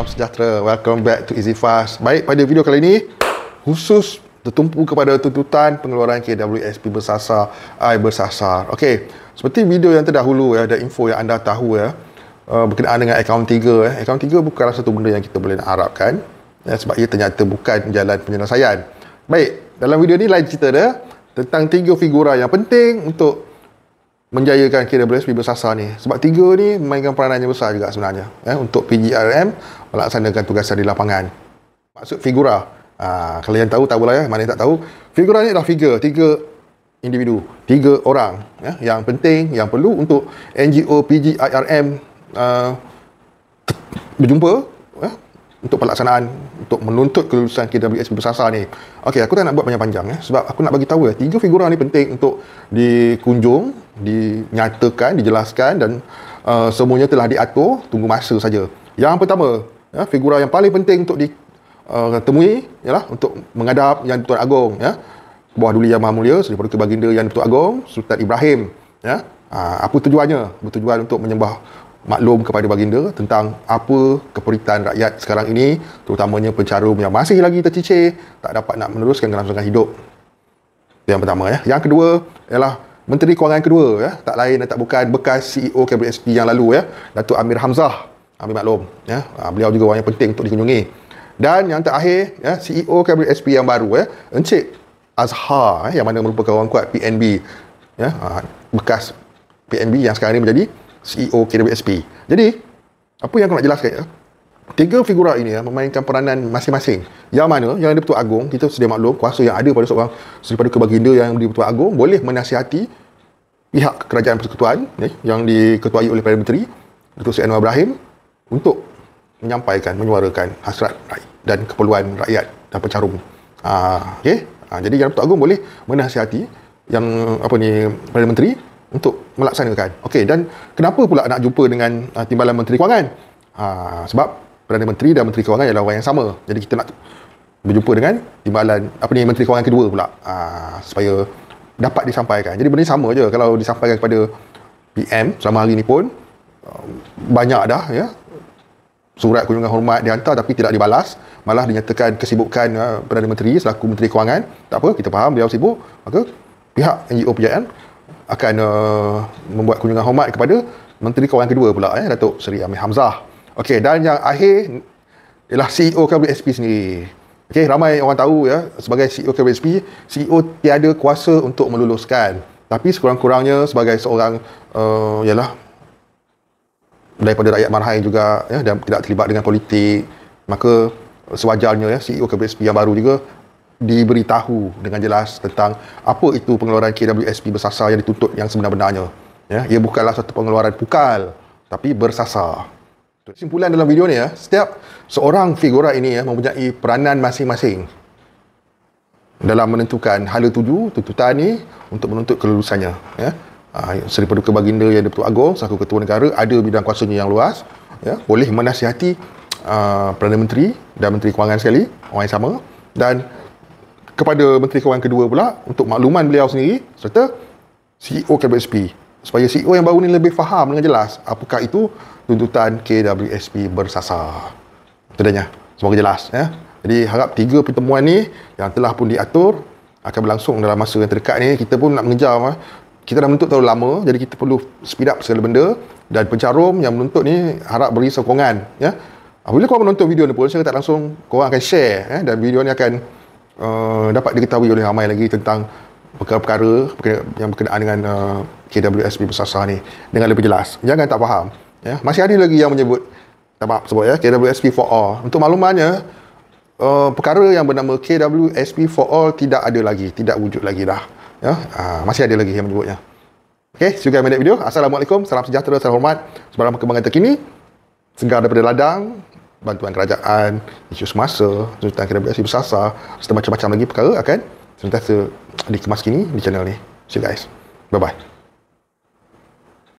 salam sejahtera. Welcome back to Easy Fast. Baik, pada video kali ini, khusus tertumpu kepada tuntutan pengeluaran KWSP bersasar, I bersasar. Okey, seperti video yang terdahulu, ya, ada info yang anda tahu ya, uh, berkenaan dengan akaun 3. Ya. Akaun 3 bukanlah satu benda yang kita boleh nak harapkan ya, sebab ia ternyata bukan jalan penyelesaian. Baik, dalam video ini lain cerita dia tentang tiga figura yang penting untuk menjayakan KWSP bersasar ni sebab tiga ni memainkan peranan yang besar juga sebenarnya eh, untuk PGRM melaksanakan tugasan di lapangan maksud figura ha, kalau yang tahu tahu lah ya mana yang tak tahu figura ni adalah figure tiga individu tiga orang ya, yang penting yang perlu untuk NGO PGRM uh, berjumpa ya, untuk pelaksanaan untuk menuntut kelulusan KWS bersasar ni. Okey, aku tak nak buat banyak panjang eh sebab aku nak bagi tahu ya tiga figura ni penting untuk dikunjung, dinyatakan, dijelaskan dan uh, semuanya telah diatur, tunggu masa saja. Yang pertama, ya, figura yang paling penting untuk ditemui eh, ialah untuk menghadap Yang Tuan Agong ya. Buah Duli Yang Maha Mulia, Seri Paduka Baginda Yang Tuan Agong, Sultan Ibrahim ya. Ha, apa tujuannya? Bertujuan untuk menyembah maklum kepada baginda tentang apa keperitan rakyat sekarang ini terutamanya pencarum yang masih lagi tercicir tak dapat nak meneruskan kelangsungan hidup itu yang pertama ya. yang kedua ialah Menteri Kewangan kedua ya. tak lain dan tak bukan bekas CEO KBSP yang lalu ya. Datuk Amir Hamzah Amir maklum ya. Ha, beliau juga orang yang penting untuk dikunjungi dan yang terakhir ya, CEO KBSP yang baru ya. Encik Azhar ya, yang mana merupakan orang kuat PNB ya. Ha, bekas PNB yang sekarang ini menjadi CEO KWSP. Jadi, apa yang aku nak jelaskan ya? Tiga figura ini ya, memainkan peranan masing-masing. Yang mana? Yang ada Petua Agong, kita sedia maklum kuasa yang ada pada seorang daripada kebaginda yang di Petua Agong boleh menasihati pihak kerajaan persekutuan ya, yang diketuai oleh Perdana Menteri Datuk Seri Anwar Ibrahim untuk menyampaikan, menyuarakan hasrat dan keperluan rakyat dan pencarum. Ha, ah, okay? ha, ah, jadi yang Petua Agong boleh menasihati yang apa ni Perdana Menteri untuk melaksanakan. Okey dan kenapa pula nak jumpa dengan uh, timbalan menteri kewangan? Uh, sebab Perdana Menteri dan Menteri Kewangan adalah orang yang sama. Jadi kita nak berjumpa dengan timbalan apa ni Menteri Kewangan kedua pula uh, supaya dapat disampaikan. Jadi benda ni sama je kalau disampaikan kepada PM sama hari ni pun uh, banyak dah ya. Surat kunjungan hormat dihantar tapi tidak dibalas. Malah dinyatakan kesibukan uh, Perdana Menteri selaku Menteri Kewangan. Tak apa, kita faham beliau sibuk. Maka pihak NGO PJM akan uh, membuat kunjungan hormat kepada Menteri Kewangan kedua pula eh, Datuk Seri Amir Hamzah. Okey dan yang akhir ialah CEO KWSP sendiri. Okey ramai orang tahu ya sebagai CEO KWSP, CEO tiada kuasa untuk meluluskan. Tapi sekurang-kurangnya sebagai seorang uh, ialah daripada rakyat marhai juga ya dan tidak terlibat dengan politik, maka sewajarnya ya CEO KWSP yang baru juga diberitahu dengan jelas tentang apa itu pengeluaran KWSP bersasar yang ditutup yang sebenar-benarnya. Ya, ia bukanlah satu pengeluaran pukal tapi bersasar. Kesimpulan dalam video ni ya, setiap seorang figura ini ya mempunyai peranan masing-masing dalam menentukan hala tuju tuntutan ini untuk menuntut kelulusannya ya. Ah, Seri Paduka Baginda yang di Agong selaku Ketua Negara ada bidang kuasanya yang luas ya, boleh menasihati uh, Perdana Menteri dan Menteri Kewangan sekali orang yang sama dan kepada Menteri Kewangan kedua pula untuk makluman beliau sendiri serta CEO KWSP supaya CEO yang baru ni lebih faham dengan jelas apakah itu tuntutan KWSP bersasar. Tentunya semoga jelas ya. Jadi harap tiga pertemuan ni yang telah pun diatur akan berlangsung dalam masa yang terdekat ni kita pun nak mengejar ya. kita dah menuntut terlalu lama jadi kita perlu speed up segala benda dan pencarum yang menuntut ni harap beri sokongan ya. Apabila korang menonton video ni pun saya tak langsung korang akan share ya? dan video ni akan Uh, dapat diketahui oleh ramai lagi tentang perkara-perkara yang berkenaan dengan uh, KWSP Bersasar ni dengan lebih jelas. Jangan tak faham. Ya? Masih ada lagi yang menyebut tak sebut ya KWSP for all. Untuk maklumannya uh, perkara yang bernama KWSP for all tidak ada lagi, tidak wujud lagi dah. Ya, uh, masih ada lagi yang menyebutnya. Okey, see you guys video. Assalamualaikum, salam sejahtera, salam hormat. Sebarang perkembangan terkini segar daripada ladang bantuan kerajaan, isu semasa, tentang kena biasa bersasar, serta macam-macam lagi perkara akan sentiasa dikemas kini di channel ni. See you guys. Bye-bye.